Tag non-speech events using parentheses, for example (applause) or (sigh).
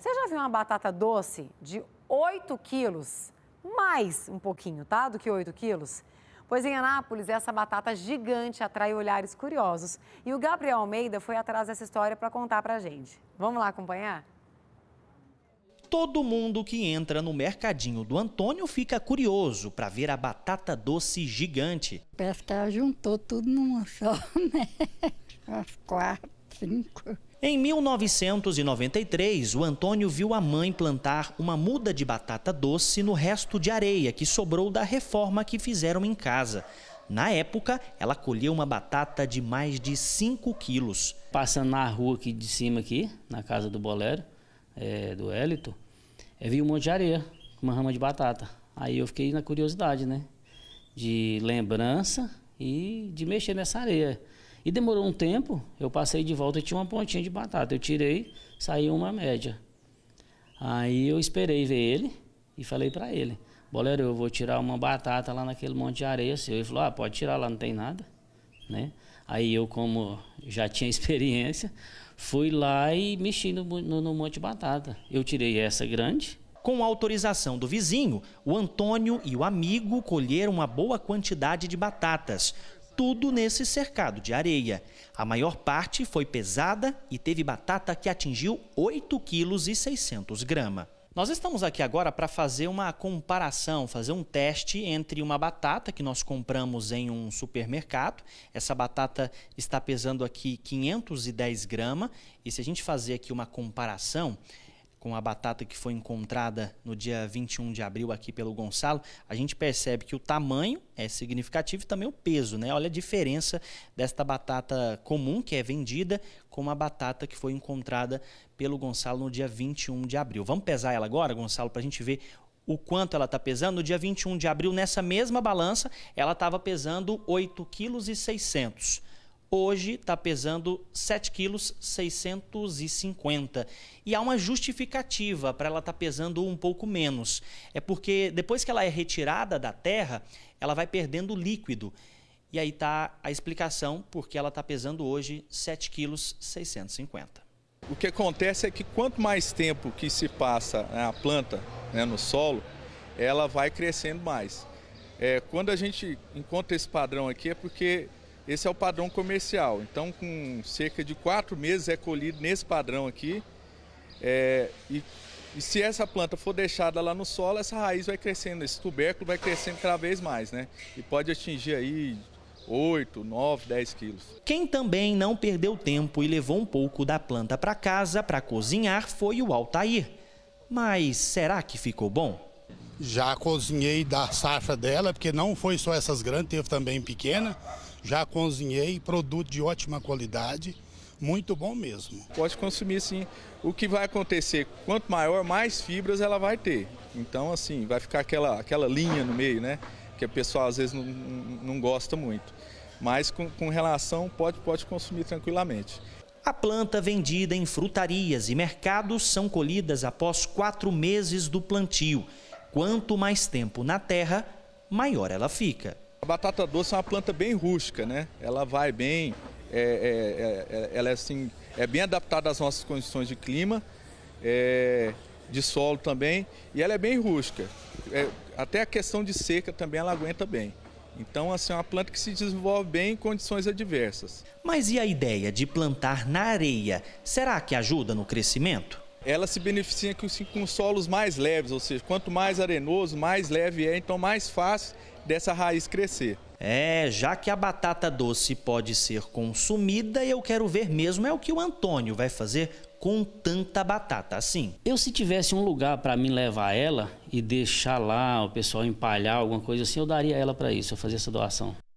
Você já viu uma batata doce de 8 quilos? Mais um pouquinho, tá? Do que 8 quilos? Pois em Anápolis, essa batata gigante atrai olhares curiosos. E o Gabriel Almeida foi atrás dessa história para contar para gente. Vamos lá acompanhar? Todo mundo que entra no mercadinho do Antônio fica curioso para ver a batata doce gigante. Parece que ela juntou tudo numa só, (laughs) né? Umas quatro, cinco. Em 1993, o Antônio viu a mãe plantar uma muda de batata doce no resto de areia que sobrou da reforma que fizeram em casa. Na época, ela colheu uma batata de mais de 5 quilos. Passando na rua aqui de cima, aqui, na casa do Bolério, é, do Hélito, eu é, vi um monte de areia, uma rama de batata. Aí eu fiquei na curiosidade, né? De lembrança e de mexer nessa areia. E demorou um tempo, eu passei de volta e tinha uma pontinha de batata. Eu tirei, saiu uma média. Aí eu esperei ver ele e falei para ele: Bolero, eu vou tirar uma batata lá naquele monte de areia seu. Ele falou: Ah, pode tirar lá, não tem nada. Né? Aí eu, como já tinha (laughs) experiência, fui lá e mexi no, no, no monte de batata. Eu tirei essa grande, com autorização do vizinho, o Antônio e o amigo colheram uma boa quantidade de batatas tudo nesse cercado de areia. A maior parte foi pesada e teve batata que atingiu 8,6 kg. Nós estamos aqui agora para fazer uma comparação, fazer um teste entre uma batata que nós compramos em um supermercado. Essa batata está pesando aqui 510 gramas. E se a gente fazer aqui uma comparação, com a batata que foi encontrada no dia 21 de abril aqui pelo Gonçalo, a gente percebe que o tamanho é significativo e também o peso, né? Olha a diferença desta batata comum que é vendida com a batata que foi encontrada pelo Gonçalo no dia 21 de abril. Vamos pesar ela agora, Gonçalo, para a gente ver o quanto ela está pesando. No dia 21 de abril, nessa mesma balança, ela estava pesando 8,6 kg. Hoje está pesando 7,650 quilos. 650. E há uma justificativa para ela estar tá pesando um pouco menos. É porque depois que ela é retirada da terra, ela vai perdendo líquido. E aí está a explicação porque ela está pesando hoje 7,650 quilos. 650. O que acontece é que quanto mais tempo que se passa né, a planta né, no solo, ela vai crescendo mais. É, quando a gente encontra esse padrão aqui é porque esse é o padrão comercial. Então, com cerca de quatro meses é colhido nesse padrão aqui. É, e, e, se essa planta for deixada lá no solo, essa raiz vai crescendo, esse tubérculo vai crescendo cada vez mais, né? E pode atingir aí 8, 9, 10 quilos. Quem também não perdeu tempo e levou um pouco da planta para casa para cozinhar foi o Altair. Mas será que ficou bom? Já cozinhei da safra dela, porque não foi só essas grandes, teve também pequena já cozinhei, produto de ótima qualidade, muito bom mesmo. Pode consumir sim. O que vai acontecer, quanto maior, mais fibras ela vai ter. Então, assim, vai ficar aquela, aquela linha no meio, né? Que a pessoa às vezes não, não gosta muito. Mas com, com relação, pode, pode consumir tranquilamente. A planta vendida em frutarias e mercados são colhidas após quatro meses do plantio. Quanto mais tempo na terra, maior ela fica. A batata doce é uma planta bem rústica, né? Ela vai bem, é, é, é, é ela é, assim, é bem adaptada às nossas condições de clima, é, de solo também, e ela é bem rústica. É, até a questão de seca também ela aguenta bem. Então, assim, é uma planta que se desenvolve bem em condições adversas. Mas e a ideia de plantar na areia? Será que ajuda no crescimento? Ela se beneficia com, com solos mais leves, ou seja, quanto mais arenoso, mais leve é, então mais fácil dessa raiz crescer. É, já que a batata doce pode ser consumida, eu quero ver mesmo é o que o Antônio vai fazer com tanta batata assim. Eu se tivesse um lugar para mim levar ela e deixar lá o pessoal empalhar alguma coisa assim, eu daria ela para isso, eu fazer essa doação.